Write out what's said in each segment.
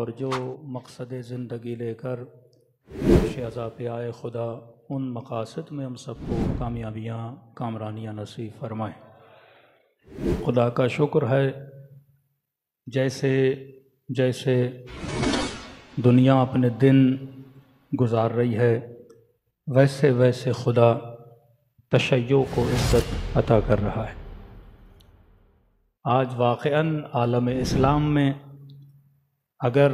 और जो मकसद ज़िंदगी लेकर शहजा पे आए खुदा उन मकासद में हम सबको कामयाबियाँ कामरानियाँ नसीब फरमाएँ खुदा का शुक्र है जैसे जैसे दुनिया अपने दिन गुजार रही है वैसे वैसे खुदा तशैयों को इज्जत अता कर रहा है आज वाक़ आलम इस्लाम में अगर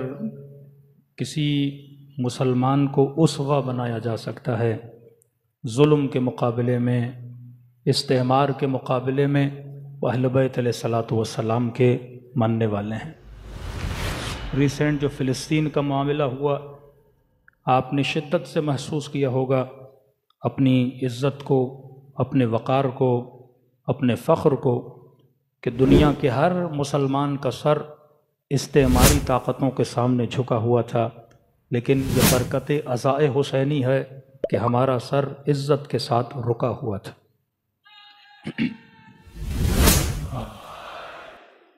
किसी मुसलमान को उसवा बनाया जा सकता है जुल्म के मुकाबले में इस्तेमार के मुकाबले में वहलबैत सलात वसलाम के मानने वाले हैं रिसेंट जो फ़िलिस्तीन का मामला हुआ आपने शिद्दत से महसूस किया होगा अपनी इज़्ज़त को अपने वक़ार को अपने फ़ख्र को कि दुनिया के हर मुसलमान का सर इस्तेमारी ताकतों के सामने झुका हुआ था लेकिन यह बरकत अज़ाए हुसैनी है कि हमारा सर इज़्ज़त के साथ रुका हुआ था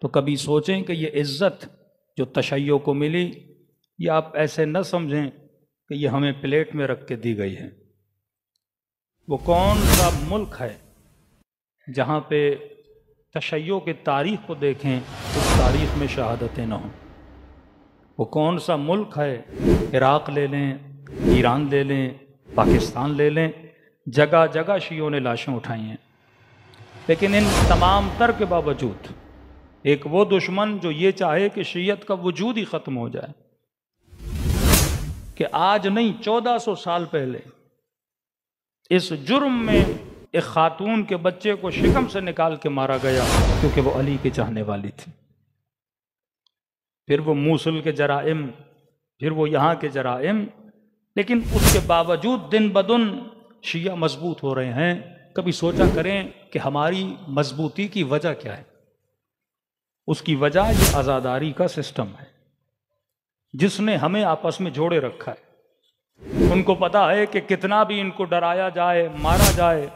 तो कभी सोचें कि यह इज़्ज़त जो तशैयों को मिली ये आप ऐसे न समझें कि यह हमें प्लेट में रख के दी गई है वो कौन सा मुल्क है जहाँ पे तशैयों की तारीख को देखें तो तारीख में शहादतें ना हों वो कौन सा मुल्क है इराक ले लें ईरान ले लें पाकिस्तान ले लें जगह जगह शियों ने लाशें उठाई हैं लेकिन इन तमाम तर के बावजूद एक वो दुश्मन जो ये चाहे कि शीयत का वजूद ही ख़त्म हो जाए कि आज नहीं 1400 साल पहले इस जुर्म में एक खातून के बच्चे को शिकम से निकाल के मारा गया क्योंकि वो अली के चाहने वाली थी फिर वो मूसल के जराइम फिर वो यहाँ के जराइम लेकिन उसके बावजूद दिन बदन शिया मजबूत हो रहे हैं कभी सोचा करें कि हमारी मजबूती की वजह क्या है उसकी वजह ये आज़ादारी का सिस्टम है जिसने हमें आपस में जोड़े रखा है उनको पता है कि कितना भी इनको डराया जाए मारा जाए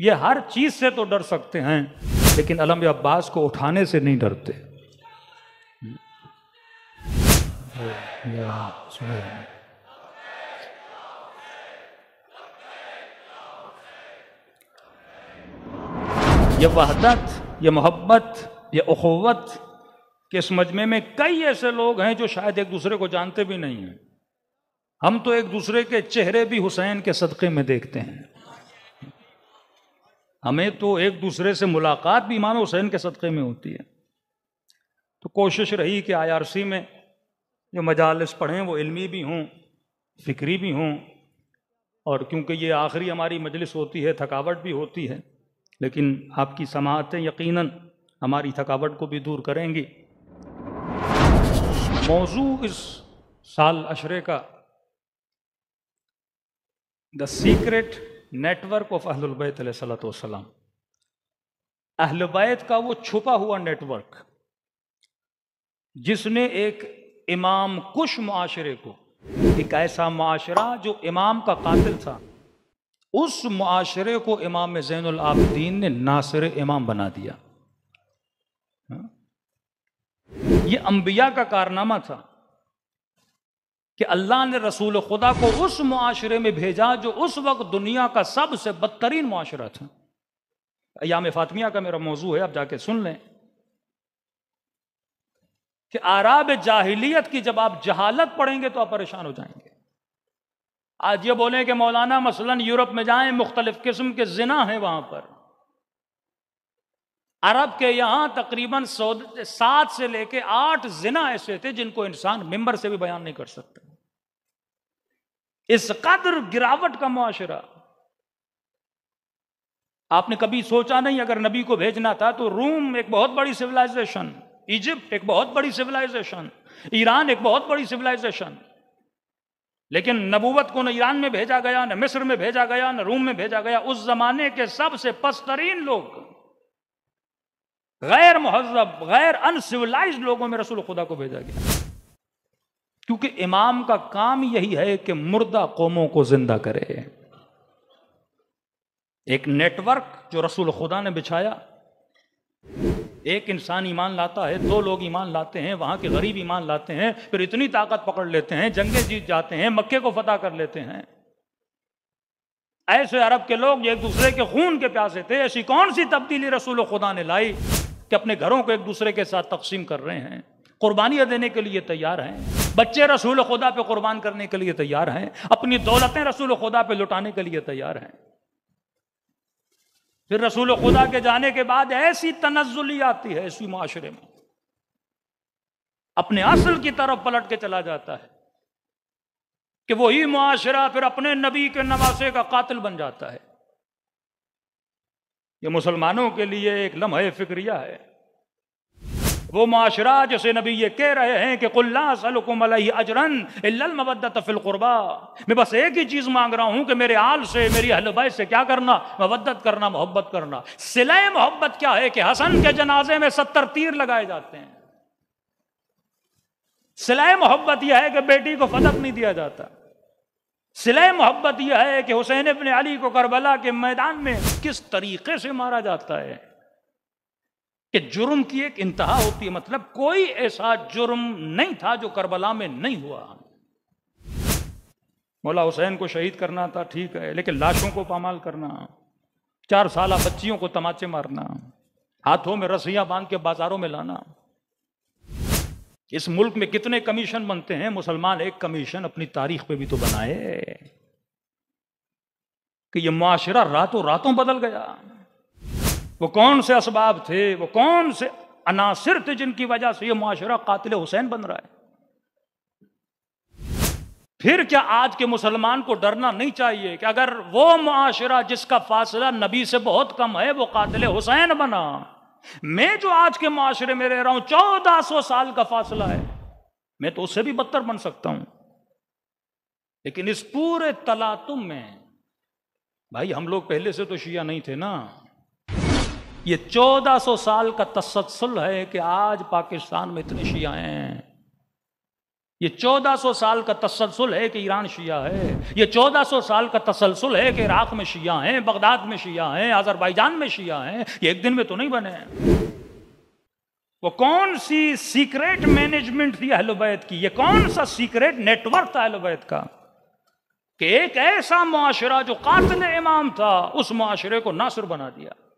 ये हर चीज से तो डर सकते हैं लेकिन अलम अब्बास को उठाने से नहीं डरते ये वहदत ये मोहब्बत ये अखोवत के इस मजमे में कई ऐसे लोग हैं जो शायद एक दूसरे को जानते भी नहीं हैं हम तो एक दूसरे के चेहरे भी हुसैन के सदक़े में देखते हैं हमें तो एक दूसरे से मुलाकात भी इमाम हुसैन के सदक़े में होती है तो कोशिश रही कि आईआरसी में जो मजालस पढ़ें वो इल्मी भी हों फ़िक्री भी हों और क्योंकि ये आखिरी हमारी मजलिस होती है थकावट भी होती है लेकिन आपकी समातें यकीनन हमारी थकावट को भी दूर करेंगी मौजू इस साल अशरे का द सीक्रेट नेटवर्क ऑफ अहलबैत सलाम अहलबैत का वो छुपा हुआ नेटवर्क जिसने एक इमाम कुश माशरे को एक ऐसा माशरा जो इमाम का कातिल था उस माशरे को इमाम जैन आबदीन ने नासिर इमाम बना दिया हाँ? ये अंबिया का कारनामा था कि अल्लाह ने रसूल खुदा को उस माशरे में भेजा जो उस वक्त दुनिया का सबसे बदतरीन माशरा था याम फातमिया का मेरा मौजू है आप जाके सुन लें कि आराब जाहिलियत की जब आप जहालत पढ़ेंगे तो आप परेशान हो जाएंगे आज ये बोलें कि मौलाना मसलन यूरोप में जाएं मुख्तलिफ किस्म के जिना हैं वहां पर अरब के यहां तकरीबन सात से लेके आठ जिना ऐसे थे जिनको इंसान मेंबर से भी बयान नहीं कर सकता इस कदर गिरावट का मुआशरा आपने कभी सोचा नहीं अगर नबी को भेजना था तो रूम एक बहुत बड़ी सिविलाइजेशन इजिप्ट एक बहुत बड़ी सिविलाइजेशन ईरान एक बहुत बड़ी सिविलाइजेशन लेकिन नबूवत को न ईरान में भेजा गया न मिस्र में भेजा गया न रूम में भेजा गया उस जमाने के सबसे पस्तरीन लोग गैर महजब गैर अनसिविलाइज लोगों में रसूल खुदा को भेजा गया क्योंकि इमाम का काम यही है कि मुर्दा कौमों को जिंदा करे एक नेटवर्क जो रसूल खुदा ने बिछाया एक इंसान ईमान लाता है दो लोग ईमान लाते हैं वहां के गरीब ईमान लाते हैं फिर इतनी ताकत पकड़ लेते हैं जंगे जीत जाते हैं मक्के को फतह कर लेते हैं ऐसे अरब के लोग एक दूसरे के खून के प्यासे थे ऐसी कौन सी तब्दीली रसूल खुदा ने लाई कि अपने घरों को एक दूसरे के साथ तकसीम कर रहे हैं कुर्बानियां देने के लिए तैयार हैं बच्चे रसूल खुदा पे कुर्बान करने के लिए तैयार हैं अपनी दौलतें रसूल खुदा पे लुटाने के लिए तैयार हैं फिर रसूल खुदा के जाने के बाद ऐसी तनजुली आती है इसी माशरे में अपने असल की तरफ पलट के चला जाता है कि वही मुआशरा फिर अपने नबी के नवासे का कातिल बन जाता है ये मुसलमानों के लिए एक लम्हे फिक्रिया है वो माशरा जैसे नबी ये कह रहे हैं कि अजरन कुल्लाबा मैं बस एक ही चीज़ मांग रहा हूँ कि मेरे आल से मेरी हलबाई से क्या करना मबदत करना मोहब्बत करना सिलाई मोहब्बत क्या है कि हसन के जनाजे में सत्तर तीर लगाए जाते हैं सिलाई मोहब्बत यह है कि बेटी को फतक नहीं दिया जाता सिलाई मोहब्बत यह है कि हुसैन अपने अली को करबला के मैदान में किस तरीके से मारा जाता है कि जुर्म की एक इंतहा होती है मतलब कोई ऐसा जुर्म नहीं था जो करबला में नहीं हुआ मौला हुसैन को शहीद करना था ठीक है लेकिन लाशों को पामाल करना चार साल बच्चियों को तमाचे मारना हाथों में रस्सियां बांध के बाजारों में लाना इस मुल्क में कितने कमीशन बनते हैं मुसलमान एक कमीशन अपनी तारीख पे भी तो बनाए कि ये माशरा रातों रातों बदल गया वो कौन से इसबाब थे वो कौन से अनासिर थे जिनकी वजह से ये माशरा कातिल हुसैन बन रहा है फिर क्या आज के मुसलमान को डरना नहीं चाहिए कि अगर वो माशरा जिसका फासला नबी से बहुत कम है वो कातिल हुसैन बना मैं जो आज के माशरे में रह रहा हूं चौदह सौ साल का फासला है मैं तो उससे भी बदतर बन सकता हूं लेकिन इस पूरे तलातुम में भाई हम लोग पहले से तो शिया नहीं थे ना ये 1400 साल का तसलसल है कि आज पाकिस्तान में इतने शिया हैं ये 1400 साल का तसलसल है कि ईरान शिया है ये 1400 साल का तसलसल है कि इराक में शिया हैं बगदाद में शिया हैं आज़रबाईजान में शिया हैं ये एक दिन में तो नहीं बने वो कौन सी सीक्रेट मैनेजमेंट थी अहलोबैत की ये कौन सा सीक्रेट नेटवर्क था अहलोबैत का कि एक ऐसा माशरा जो कातिल इमाम था उस माशरे को नासुर बना दिया